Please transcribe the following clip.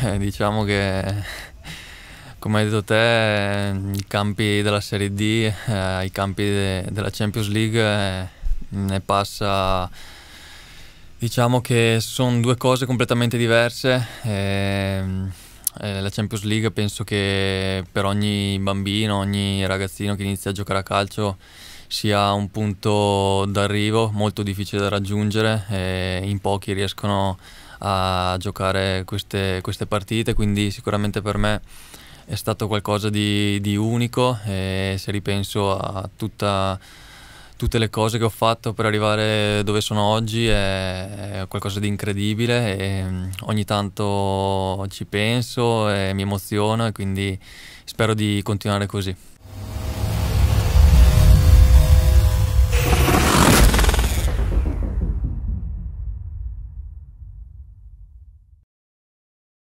Beh, diciamo che, come hai detto te, i campi della Serie D, eh, i campi de della Champions League eh, ne passa... Diciamo che sono due cose completamente diverse. Ehm, eh, la Champions League penso che per ogni bambino, ogni ragazzino che inizia a giocare a calcio sia un punto d'arrivo molto difficile da raggiungere e eh, in pochi riescono a a giocare queste, queste partite, quindi sicuramente per me è stato qualcosa di, di unico e se ripenso a tutta, tutte le cose che ho fatto per arrivare dove sono oggi è, è qualcosa di incredibile e mm, ogni tanto ci penso e mi emoziona e quindi spero di continuare così.